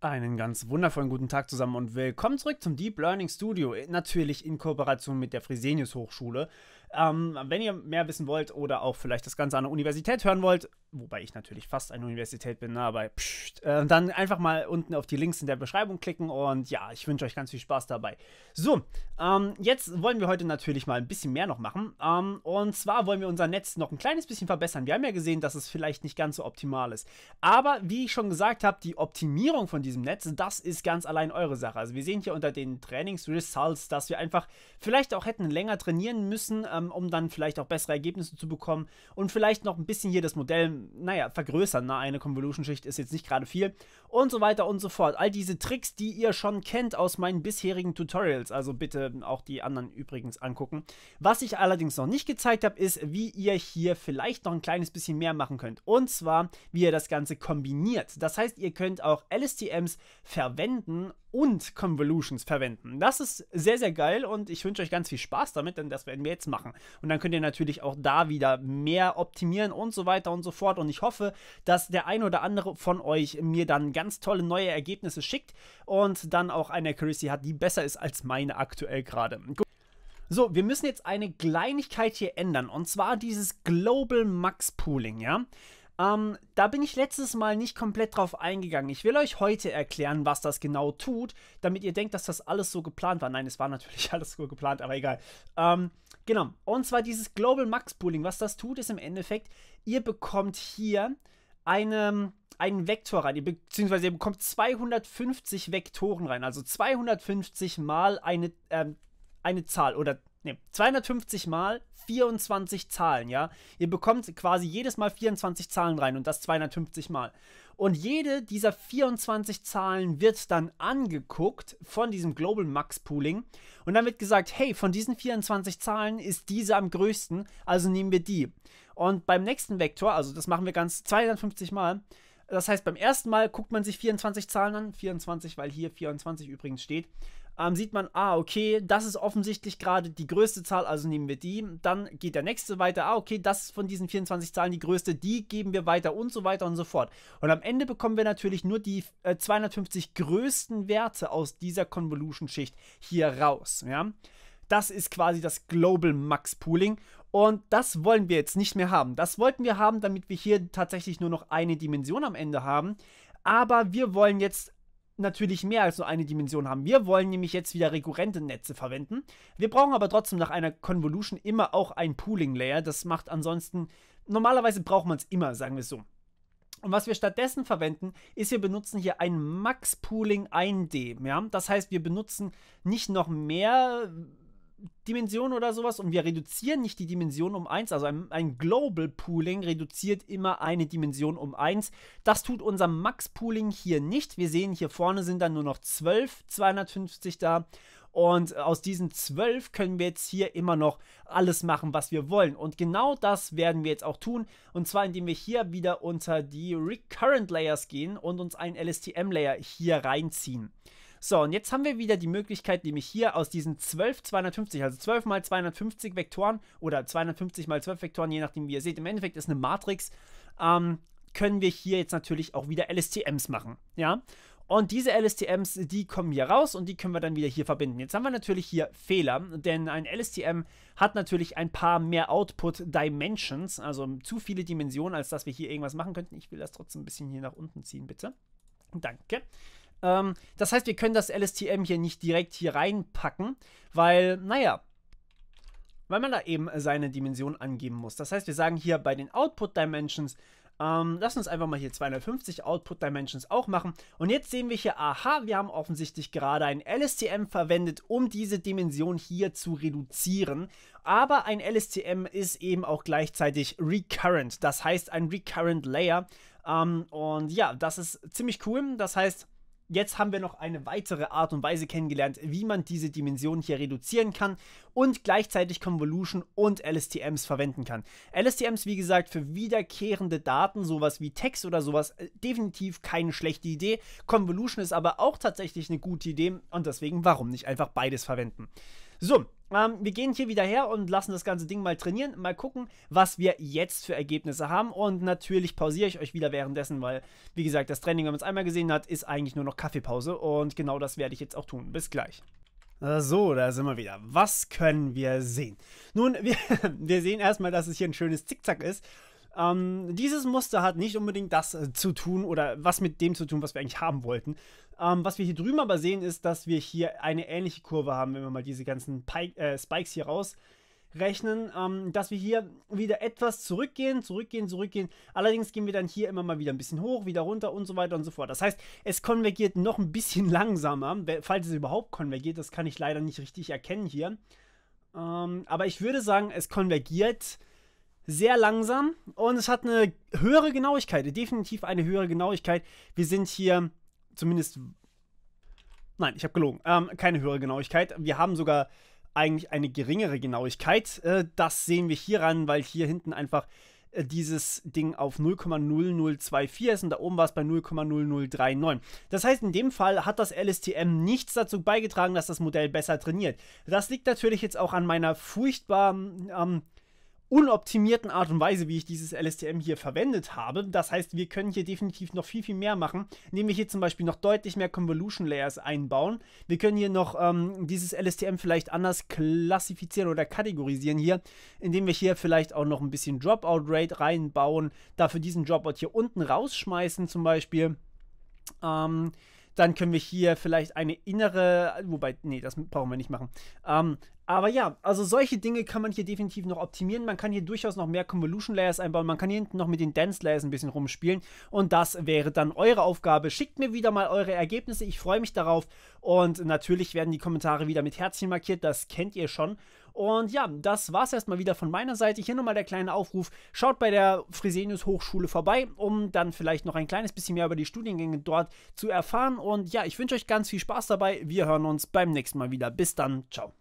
Einen ganz wundervollen guten Tag zusammen und willkommen zurück zum Deep Learning Studio, natürlich in Kooperation mit der Fresenius Hochschule. Ähm, wenn ihr mehr wissen wollt oder auch vielleicht das Ganze an der Universität hören wollt, wobei ich natürlich fast eine Universität bin, ne, aber pst, äh, dann einfach mal unten auf die Links in der Beschreibung klicken und ja, ich wünsche euch ganz viel Spaß dabei. So, ähm, jetzt wollen wir heute natürlich mal ein bisschen mehr noch machen. Ähm, und zwar wollen wir unser Netz noch ein kleines bisschen verbessern. Wir haben ja gesehen, dass es vielleicht nicht ganz so optimal ist. Aber wie ich schon gesagt habe, die Optimierung von diesem Netz, das ist ganz allein eure Sache. Also wir sehen hier unter den Trainings Results, dass wir einfach vielleicht auch hätten länger trainieren müssen. Äh, ähm, um dann vielleicht auch bessere Ergebnisse zu bekommen und vielleicht noch ein bisschen hier das Modell, naja, vergrößern. Na, eine Convolution-Schicht ist jetzt nicht gerade viel und so weiter und so fort. All diese Tricks, die ihr schon kennt aus meinen bisherigen Tutorials, also bitte auch die anderen übrigens angucken. Was ich allerdings noch nicht gezeigt habe, ist, wie ihr hier vielleicht noch ein kleines bisschen mehr machen könnt. Und zwar, wie ihr das Ganze kombiniert. Das heißt, ihr könnt auch LSTMs verwenden, und Convolutions verwenden. Das ist sehr, sehr geil und ich wünsche euch ganz viel Spaß damit, denn das werden wir jetzt machen. Und dann könnt ihr natürlich auch da wieder mehr optimieren und so weiter und so fort. Und ich hoffe, dass der ein oder andere von euch mir dann ganz tolle neue Ergebnisse schickt und dann auch eine Accuracy hat, die besser ist als meine aktuell gerade. So, wir müssen jetzt eine Kleinigkeit hier ändern und zwar dieses Global Max Pooling, ja? Ähm, da bin ich letztes Mal nicht komplett drauf eingegangen. Ich will euch heute erklären, was das genau tut, damit ihr denkt, dass das alles so geplant war. Nein, es war natürlich alles so geplant, aber egal. Ähm, genau. Und zwar dieses Global Max Pooling. Was das tut, ist im Endeffekt, ihr bekommt hier eine, einen Vektor rein, ihr beziehungsweise ihr bekommt 250 Vektoren rein, also 250 mal eine, ähm, eine Zahl oder Ne, 250 mal 24 Zahlen, ja. Ihr bekommt quasi jedes Mal 24 Zahlen rein und das 250 mal. Und jede dieser 24 Zahlen wird dann angeguckt von diesem Global Max Pooling und dann wird gesagt, hey, von diesen 24 Zahlen ist diese am größten, also nehmen wir die. Und beim nächsten Vektor, also das machen wir ganz 250 mal, das heißt, beim ersten Mal guckt man sich 24 Zahlen an, 24, weil hier 24 übrigens steht. Ähm, sieht man, ah, okay, das ist offensichtlich gerade die größte Zahl, also nehmen wir die. Dann geht der nächste weiter, ah, okay, das ist von diesen 24 Zahlen die größte, die geben wir weiter und so weiter und so fort. Und am Ende bekommen wir natürlich nur die äh, 250 größten Werte aus dieser Convolution-Schicht hier raus. Ja? Das ist quasi das Global Max Pooling und das wollen wir jetzt nicht mehr haben. Das wollten wir haben, damit wir hier tatsächlich nur noch eine Dimension am Ende haben. Aber wir wollen jetzt natürlich mehr als nur eine Dimension haben. Wir wollen nämlich jetzt wieder rekurrente Netze verwenden. Wir brauchen aber trotzdem nach einer Convolution immer auch ein Pooling-Layer. Das macht ansonsten, normalerweise braucht man es immer, sagen wir es so. Und was wir stattdessen verwenden, ist, wir benutzen hier ein Max-Pooling 1D. Ja? Das heißt, wir benutzen nicht noch mehr Dimension oder sowas und wir reduzieren nicht die Dimension um 1. Also ein, ein, Global Pooling reduziert immer eine Dimension um 1. Das tut unser Max Pooling hier nicht. Wir sehen hier vorne sind dann nur noch 12 250 da. Und aus diesen 12 können wir jetzt hier immer noch alles machen, was wir wollen. Und genau das werden wir jetzt auch tun. Und zwar, indem wir hier wieder unter die Recurrent Layers gehen und uns einen LSTM-Layer hier reinziehen. So, und jetzt haben wir wieder die Möglichkeit, nämlich hier aus diesen 12, 250, also 12 mal 250 Vektoren oder 250 mal 12 Vektoren, je nachdem, wie ihr seht, im Endeffekt ist eine Matrix, ähm, können wir hier jetzt natürlich auch wieder LSTMs machen, ja. Und diese LSTMs, die kommen hier raus und die können wir dann wieder hier verbinden. Jetzt haben wir natürlich hier Fehler, denn ein LSTM hat natürlich ein paar mehr Output-Dimensions, also zu viele Dimensionen, als dass wir hier irgendwas machen könnten. Ich will das trotzdem ein bisschen hier nach unten ziehen, bitte. Danke. Ähm, das heißt, wir können das LSTM hier nicht direkt hier reinpacken, weil, naja, weil man da eben seine Dimension angeben muss. Das heißt, wir sagen hier bei den Output Dimensions, ähm, lass uns einfach mal hier 250 Output Dimensions auch machen. Und jetzt sehen wir hier, aha, wir haben offensichtlich gerade ein LSTM verwendet, um diese Dimension hier zu reduzieren. Aber ein LSTM ist eben auch gleichzeitig recurrent, das heißt ein recurrent Layer. Ähm, und ja, das ist ziemlich cool. Das heißt, Jetzt haben wir noch eine weitere Art und Weise kennengelernt, wie man diese Dimensionen hier reduzieren kann und gleichzeitig Convolution und LSTMs verwenden kann. LSTMs, wie gesagt, für wiederkehrende Daten, sowas wie Text oder sowas, äh, definitiv keine schlechte Idee. Convolution ist aber auch tatsächlich eine gute Idee und deswegen warum nicht einfach beides verwenden. So, ähm, wir gehen hier wieder her und lassen das ganze Ding mal trainieren, mal gucken, was wir jetzt für Ergebnisse haben. Und natürlich pausiere ich euch wieder währenddessen, weil, wie gesagt, das Training, wenn man es einmal gesehen hat, ist eigentlich nur noch Kaffeepause. Und genau das werde ich jetzt auch tun. Bis gleich. Äh, so, da sind wir wieder. Was können wir sehen? Nun, wir, wir sehen erstmal, dass es hier ein schönes Zickzack ist. Ähm, dieses Muster hat nicht unbedingt das äh, zu tun oder was mit dem zu tun, was wir eigentlich haben wollten. Ähm, was wir hier drüben aber sehen, ist, dass wir hier eine ähnliche Kurve haben, wenn wir mal diese ganzen Pike, äh, Spikes hier rausrechnen, ähm, dass wir hier wieder etwas zurückgehen, zurückgehen, zurückgehen. Allerdings gehen wir dann hier immer mal wieder ein bisschen hoch, wieder runter und so weiter und so fort. Das heißt, es konvergiert noch ein bisschen langsamer, falls es überhaupt konvergiert. Das kann ich leider nicht richtig erkennen hier. Ähm, aber ich würde sagen, es konvergiert sehr langsam und es hat eine höhere Genauigkeit, definitiv eine höhere Genauigkeit. Wir sind hier zumindest. Nein, ich habe gelogen. Ähm, keine höhere Genauigkeit. Wir haben sogar eigentlich eine geringere Genauigkeit. Äh, das sehen wir hier ran, weil hier hinten einfach äh, dieses Ding auf 0,0024 ist und da oben war es bei 0,0039. Das heißt, in dem Fall hat das LSTM nichts dazu beigetragen, dass das Modell besser trainiert. Das liegt natürlich jetzt auch an meiner furchtbaren ähm, unoptimierten Art und Weise, wie ich dieses LSTM hier verwendet habe. Das heißt, wir können hier definitiv noch viel, viel mehr machen, indem wir hier zum Beispiel noch deutlich mehr Convolution Layers einbauen. Wir können hier noch ähm, dieses LSTM vielleicht anders klassifizieren oder kategorisieren hier, indem wir hier vielleicht auch noch ein bisschen Dropout Rate reinbauen, dafür diesen Dropout hier unten rausschmeißen zum Beispiel. Ähm, dann können wir hier vielleicht eine innere, wobei, nee, das brauchen wir nicht machen. Ähm, aber ja, also solche Dinge kann man hier definitiv noch optimieren. Man kann hier durchaus noch mehr Convolution Layers einbauen. Man kann hier hinten noch mit den Dance Layers ein bisschen rumspielen. Und das wäre dann eure Aufgabe. Schickt mir wieder mal eure Ergebnisse. Ich freue mich darauf. Und natürlich werden die Kommentare wieder mit Herzchen markiert. Das kennt ihr schon. Und ja, das war's erstmal wieder von meiner Seite. Hier nochmal der kleine Aufruf. Schaut bei der Fresenius Hochschule vorbei, um dann vielleicht noch ein kleines bisschen mehr über die Studiengänge dort zu erfahren. Und ja, ich wünsche euch ganz viel Spaß dabei. Wir hören uns beim nächsten Mal wieder. Bis dann. Ciao.